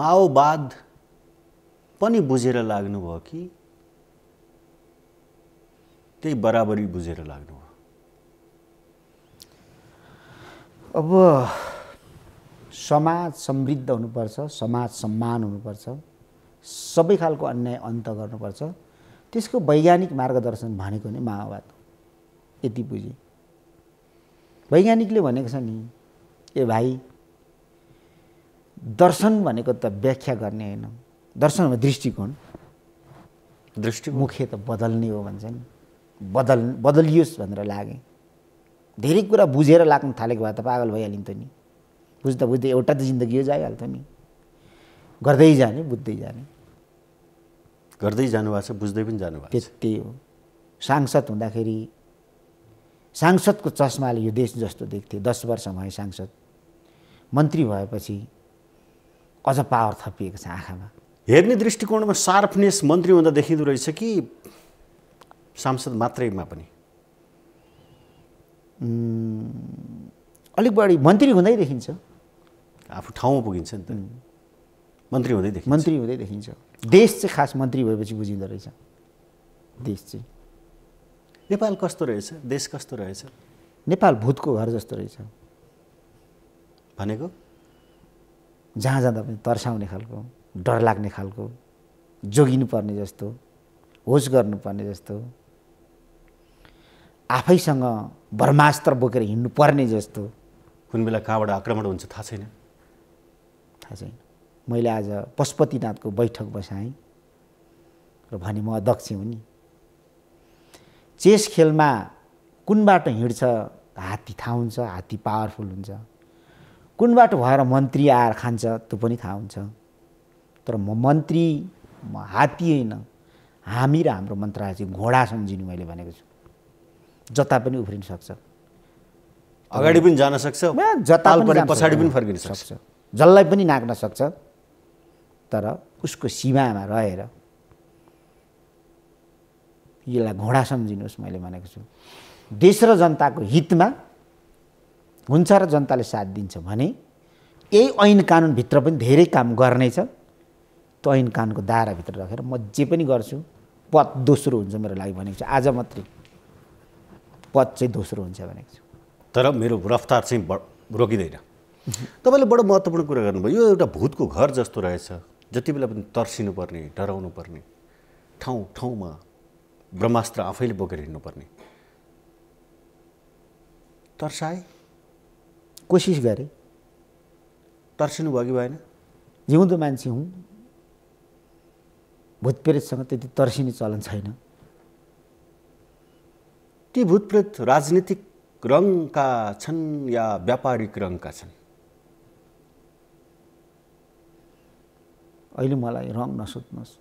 माओवाद पनि बुझेर लाग्नुभयो कि त्यही बराबरी बुझेर लाग्नु अब समाज समृद्ध हुनुपर्छ समाज सम्मान हुनुपर्छ सबै खालको अन्याय अन्त गर्नुपर्छ त्यसको वैज्ञानिक मार्गदर्शन भनेको नै माओवाद हो यति बुझेँ वैज्ञानिकले भनेको छ नि ए भाइ दर्शन भनेको त व्याख्या गर्ने होइन दर्शन दृष्टिकोण दृष्टि मुख्य त बदल्ने हो भन्छ नि बदल बदलियोस् भनेर लागेँ धेरै कुरा बुझेर लाग्न थालेको भए त पागल भइहालिन्थ्यो नि बुझ्दा बुझ्दै एउटा त जिन्दगी हो जाइहाल्थ्यो नि गर्दै जाने बुझ्दै जाने गर्दै जानुभएको छ बुझ्दै पनि जानुभएको त्यही हो सांसद हुँदाखेरि सांसदको चस्माले यो देश जस्तो देख्थे दस वर्ष भए सांसद मन्त्री भएपछि अझ पावर थपिएको छ आँखामा हेर्ने दृष्टिकोणमा सार्पनेस मन्त्री हुँदा देखिँदो रहेछ कि सांसद मात्रैमा पनि अलिक बढी मन्त्री हुँदै देखिन्छ आफू ठाउँमा पुगिन्छ नि त मन्त्री हुँदै देखिन्छ मन्त्री हुँदै देखिन्छ देश चाहिँ खास मन्त्री भएपछि बुझिँदो रहेछ देश चाहिँ नेपाल कस्तो रहेछ देश कस्तो रहेछ नेपाल भूतको घर जस्तो रहेछ भनेको जहाँ जाँदा पनि तर्साउने खालको डर लाग्ने खालको जोगिनु पर्ने जस्तो होस गर्नुपर्ने जस्तो आफैसँग ब्रह्मास्त्र बोकेर पर्ने जस्तो कुन बेला कहाँबाट आक्रमण हुन्छ थाहा छैन थाहा छैन मैले आज पशुपतिनाथको बैठक बसाएँ र भने म अध्यक्ष हुँ नि चेस खेलमा कुन बाटो हिँड्छ हात्ती थाहा हुन्छ हात्ती पावरफुल हुन्छ कुन बाटो भएर मन्त्री आएर खान्छ त्यो पनि थाहा हुन्छ तर म मन्त्री म हात्ती होइन हामी र हाम्रो मन्त्रालय चाहिँ घोडा सम्झिनु मैले भनेको छु जता पनि उफ्रिन सक्छ अगाडि पनि जान सक्छ जता पनि पछाडि पनि फर्किन सक्छ जसलाई पनि नाक्न सक्छ तर उसको सीमामा रहेर यसलाई घोडा सम्झिनुहोस् मैले भनेको छु देश र जनताको हितमा हुन्छ र जनताले साथ दिन्छ भने यही ऐन कानुनभित्र पनि धेरै काम गर्नेछ त्यो ऐन कानुनको दायराभित्र राखेर म जे पनि गर्छु पद दोस्रो हुन्छ मेरो लागि भनेको छ आज मात्रै पद चाहिँ दोस्रो हुन्छ भनेको छु तर मेरो रफ्तार चाहिँ रोकिँदैन तपाईँले बडो महत्त्वपूर्ण कुरा गर्नुभयो यो एउटा भूतको घर जस्तो रहेछ जति बेला पनि तर्सिनु पर्ने डराउनु पर्ने ठाउँ ठाउँमा ब्रह्मास्त्र आफैले बोकेर हिँड्नुपर्ने तर्साए कोसिस गरेँ तर्सिनु भयो कि भएन जिउँदो मान्छे हुँ भूतप्रेतसँग त्यति तर्सिने चलन छैन ती भूतप्रेत राजनीतिक रङका छन् या व्यापारिक रङका छन् अहिले मलाई रङ नसोध्नुहोस्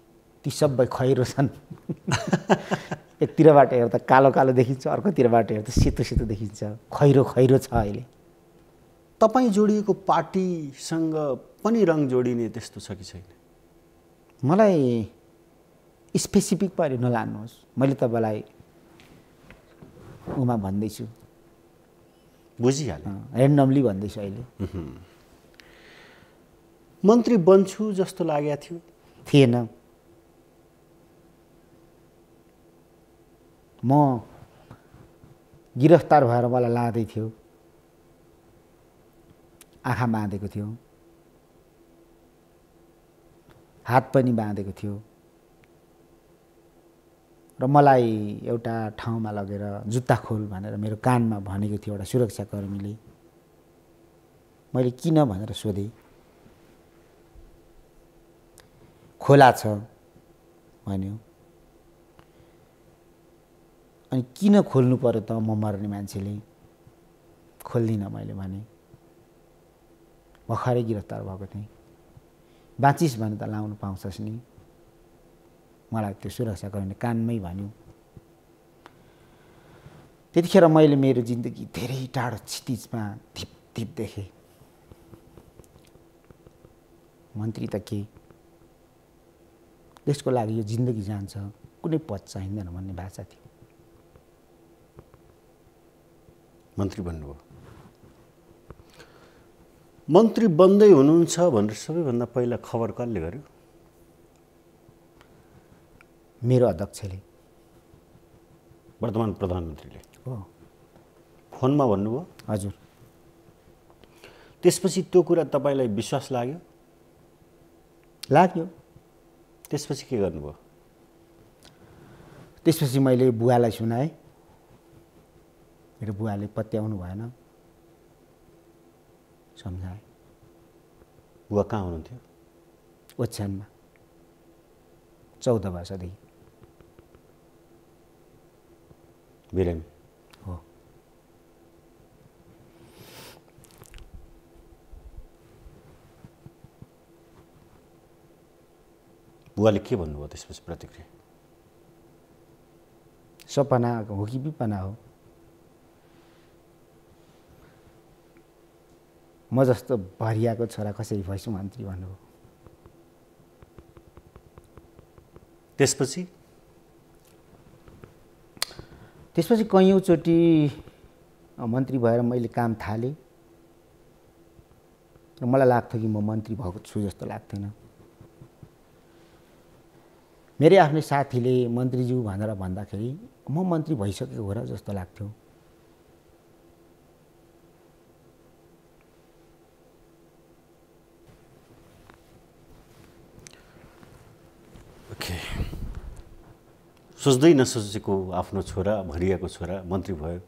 ती सबै खैरो छन् एकतिरबाट <laughs> हेर्दा कालो कालो देखिन्छ अर्कोतिरबाट हेर्दा सेतो सेतो देखिन्छ खैरो खैरो छ अहिले तपाईँ जोडिएको पार्टीसँग पनि रङ जोडिने त्यस्तो छ कि छैन मलाई स्पेसिफिक पारि नलानुहोस् मैले तपाईँलाई उमा भन्दैछु बुझिहालेँ रेन्डमली भन्दैछु अहिले मन्त्री बन्छु जस्तो लागेको थियो थिएन म गिरफ्तार भएर मलाई लाँदै थियो आँखा बाँधेको थियो हात पनि बाँधेको थियो र मलाई एउटा ठाउँमा लगेर जुत्ता खोल भनेर मेरो कानमा भनेको थियो एउटा सुरक्षाकर्मीले मैले किन भनेर सोधेँ खोला छ भन्यो अनि किन खोल्नु पऱ्यो त म मर्ने मान्छेले खोल्दिनँ मैले भने भर्खरै गिरफ्तार भएको थिएँ बाँचिस् भने त लाउनु पाउँछस् नि मलाई त्यो सुरक्षा गर्ने कानमै भन्यो त्यतिखेर मैले मेरो जिन्दगी धेरै टाढो क्षितिजमा धिप धिप देखेँ मन्त्री त के यसको लागि यो जिन्दगी जान्छ कुनै पद चाहिँदैन भन्ने भाषा थियो मन्त्री बन्नुभयो मन्त्री बन्दै हुनुहुन्छ भनेर सबैभन्दा पहिला खबर कसले गर्यो मेरो अध्यक्षले वर्तमान प्रधानमन्त्रीले हो फोनमा भन्नुभयो हजुर त्यसपछि त्यो कुरा तपाईँलाई विश्वास लाग्यो लाग्यो त्यसपछि के गर्नुभयो त्यसपछि मैले बुवालाई सुनाएँ मेरो बुवाले पत्याउनु भएन सम्झाएँ बुवा कहाँ हुनुहुन्थ्यो ओछ्यानमा चौध वर्षदेखि Wilhelm. Oh. बुवाले के भन्नुभयो त्यसपछि प्रतिक्रिया सपना हो कि पिपना हो म जस्तो भरियाको छोरा कसरी भइसु मन्त्री भन्नुभयो त्यसपछि त्यसपछि कैयौँचोटि मन्त्री भएर मैले काम थालेँ र मलाई लाग्थ्यो कि म मन्त्री भएको छु जस्तो लाग्थेन मेरै आफ्नै साथीले मन्त्रीज्यू भनेर भन्दाखेरि म मन्त्री भइसकेको हो र जस्तो लाग्थ्यो सोच्दै नसोचेको आफ्नो छोरा भरियाको छोरा मन्त्री भयो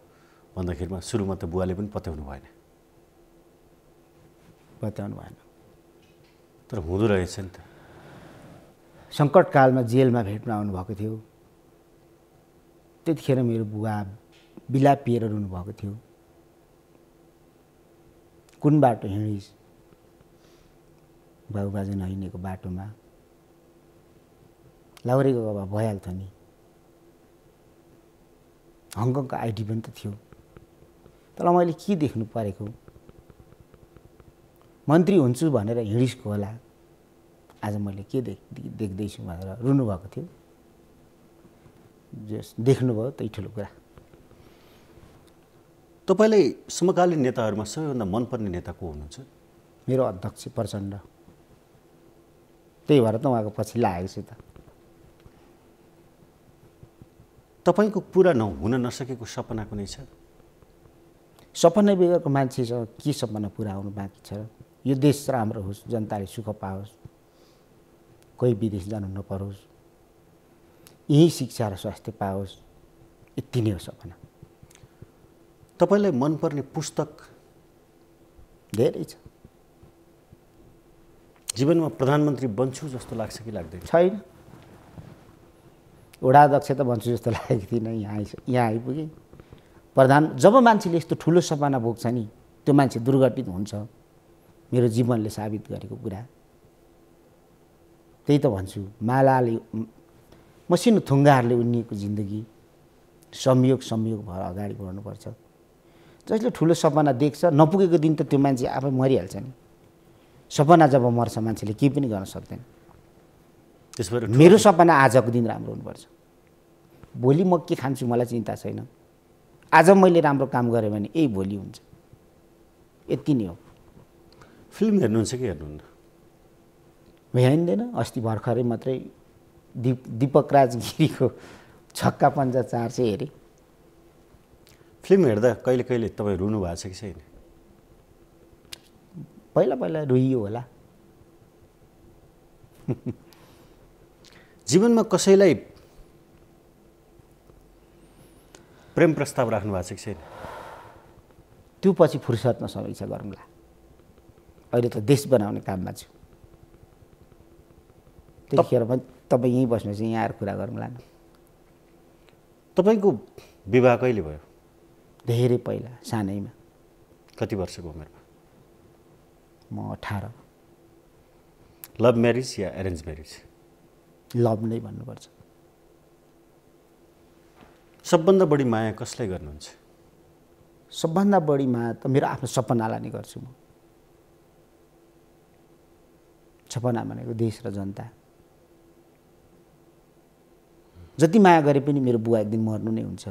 भन्दाखेरिमा सुरुमा त बुवाले पनि पत्याउनु भएन पत्याउनु भएन तर हुँदो रहेछ नि त सङ्कटकालमा जेलमा भेट्न आउनुभएको थियो त्यतिखेर मेरो बुवा बिलाप पिएर रुनुभएको थियो कुन बाटो हिँडिस् बाबुबाजे नहिँडेको बाटोमा लाउरेको बाबा भइहाल्थ्यो नि हङकङको आइडी पनि त थियो तर मैले के देख्नु परेको मन्त्री हुन्छु भनेर हिँडिसको होला आज मैले के देख देख्दैछु भनेर रुनुभएको थियो जस देख्नुभयो त्यही ठुलो कुरा तपाईँलाई समकालीन नेताहरूमा सबैभन्दा मनपर्ने नेता को हुनुहुन्छ मेरो अध्यक्ष प्रचण्ड त्यही भएर त उहाँको पछि लागेको छु त तपाईँको पुरा नहुन नसकेको सपना कुनै छ सपना बेगरको मान्छेसँग के सपना पुरा हुनु बाँकी छ यो देश राम्रो होस् जनताले सुख पाओस् कोही विदेश जानु नपरोस् यहीँ शिक्षा र स्वास्थ्य पाओस् यति नै हो सपना तपाईँलाई मनपर्ने पुस्तक धेरै छ जीवनमा प्रधानमन्त्री बन्छु जस्तो लाग्छ कि लाग्दैन छैन वडा अध्यक्ष त भन्छु जस्तो लागेको थिएन यहाँ आइस यहाँ आइपुगेँ प्रधान जब मान्छेले यस्तो ठुलो सपना बोक्छ नि त्यो मान्छे दुर्घटित हुन्छ मेरो जीवनले साबित गरेको कुरा त्यही त भन्छु मालाले मसिनो थुङ्गाहरूले उन्निएको जिन्दगी संयोग संयोग भएर अगाडि बढ्नुपर्छ जसले ठुलो सपना देख्छ नपुगेको दिन त त्यो मान्छे आफै मरिहाल्छ नि सपना जब मर्छ मान्छेले केही पनि गर्न सक्दैन मेरो सपना आजको दिन राम्रो हुनुपर्छ भोलि म के खान्छु मलाई चिन्ता छैन आज मैले राम्रो काम गरेँ भने यही भोलि हुन्छ यति नै हो फिल्म हेर्नुहुन्छ कि हेर्नुहुन्न भ्याइँदैन अस्ति भर्खरै मात्रै दिप दिपक राज गिरीको छक्का पन्जा चार चाहिँ हेरेँ फिल्म हेर्दा कहिले कहिले तपाईँ रुनु भएको छ कि छैन पहिला पहिला रुइयो होला जीवनमा कसैलाई प्रेम प्रस्ताव राख्नु भएको छ कि छैन त्यो पछि फुर्सदमा समीक्षा गरौँला अहिले त देश बनाउने काममा छु त्यतिखेर पनि तपाईँ यहीँ बस्नु यहाँ आएर कुरा गरौँला तपाईँको विवाह कहिले भयो धेरै पहिला सानैमा कति वर्षको उमेरमा म अठार लभ म्यारिज या एरेन्ज म्यारिज लभ नै भन्नुपर्छ सबभन्दा बढी माया कसलाई गर्नुहुन्छ सबभन्दा बढी माया त मेरो आफ्नो सपनालाई नै गर्छु म सपना भनेको देश र जनता जति माया गरे पनि मेरो बुवा एक दिन मर्नु नै हुन्छ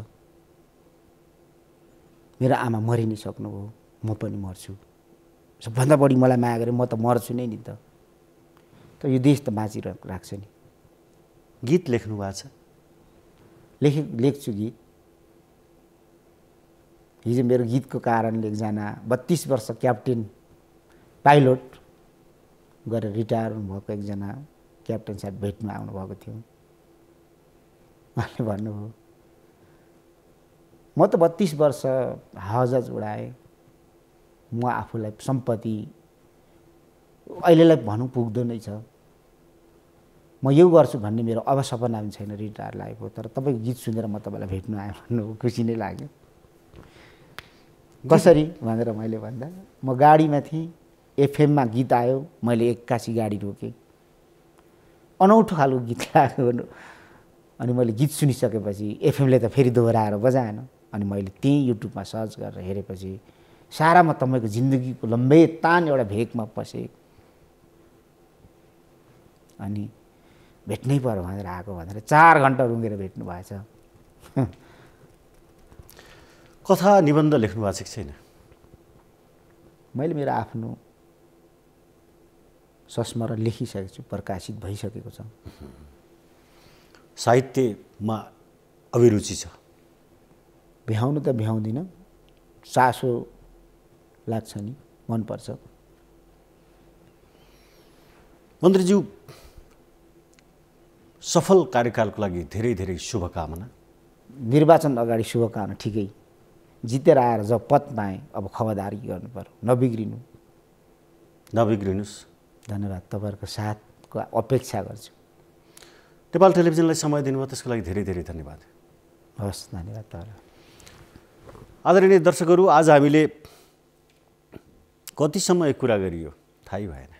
मेरो आमा मरि नै सक्नुभयो म पनि मर्छु सबभन्दा बढी मलाई माया गरे म त मर्छु नै नि त यो देश त बाँचिरहेको राख्छ नि गीत लेख्नु भएको छ लेखे लेख्छु गीत हिजो मेरो गीतको कारणले एकजना बत्तिस वर्ष क्याप्टेन पाइलट गरेर रिटायर हुनुभएको एकजना क्याप्टेन साहब भेटमा आउनुभएको थियो उहाँले भन्नुभयो म त बत्तिस वर्ष हजज उडाएँ म आफूलाई सम्पत्ति अहिलेलाई भनौँ पुग्दो नै छ म यो गर्छु भन्ने मेरो अब सपना पनि छैन रिटायर लागेको तर तपाईँको गीत सुनेर म तपाईँलाई भेट्नु आएँ भन्नु खुसी नै लाग्यो कसरी भनेर मैले भन्दा म गाडीमा थिएँ एफएममा गीत आयो मैले एक्कासी गाडी रोकेँ अनौठो खालको गीत लाग्यो अनि मैले गीत सुनिसकेपछि एफएमले त फेरि दोहोऱ्याएर बजाएन अनि मैले त्यहीँ युट्युबमा सर्च गरेर हेरेपछि सारा म तपाईँको जिन्दगीको लम्बे तान एउटा भेगमा पसेँ अनि भेट्नै पर्यो भनेर आएको भनेर चार घन्टा रुँगेर भेट्नु भएछ कथा निबन्ध लेख्नु भएको छ कि छैन मैले मेरो आफ्नो संस्मरण लेखिसकेको छु प्रकाशित भइसकेको छ साहित्यमा अभिरुचि छ भ्याउनु त भ्याउँदिनँ चासो लाग्छ नि मनपर्छ मन्त्रीज्यू सफल कार्यकालको लागि धेरै धेरै शुभकामना निर्वाचन अगाडि शुभकामना ठिकै जितेर आएर जब पद पाएँ अब खबरदारी गर्नु पऱ्यो नबिग्रिनु नबिग्रिनुहोस् धन्यवाद तपाईँहरूको साथको अपेक्षा गर्छु नेपाल टेलिभिजनलाई समय दिनुभयो त्यसको लागि धेरै धेरै धन्यवाद हवस् धन्यवाद तपाईँलाई आदरणीय दर्शकहरू आज हामीले कतिसम्म एक कुरा गरियो थाहै भएन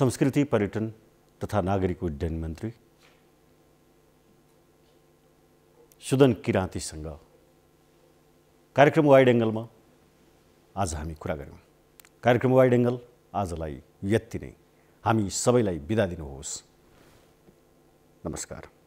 संस्कृति पर्यटन तथा नागरिक उड्डयन मन्त्री सुदन किराँतीसँग कार्यक्रम वाइड एङ्गलमा आज हामी कुरा गऱ्यौँ कार्यक्रम वाइड एङ्गल आजलाई यति नै हामी सबैलाई बिदा दिनुहोस् नमस्कार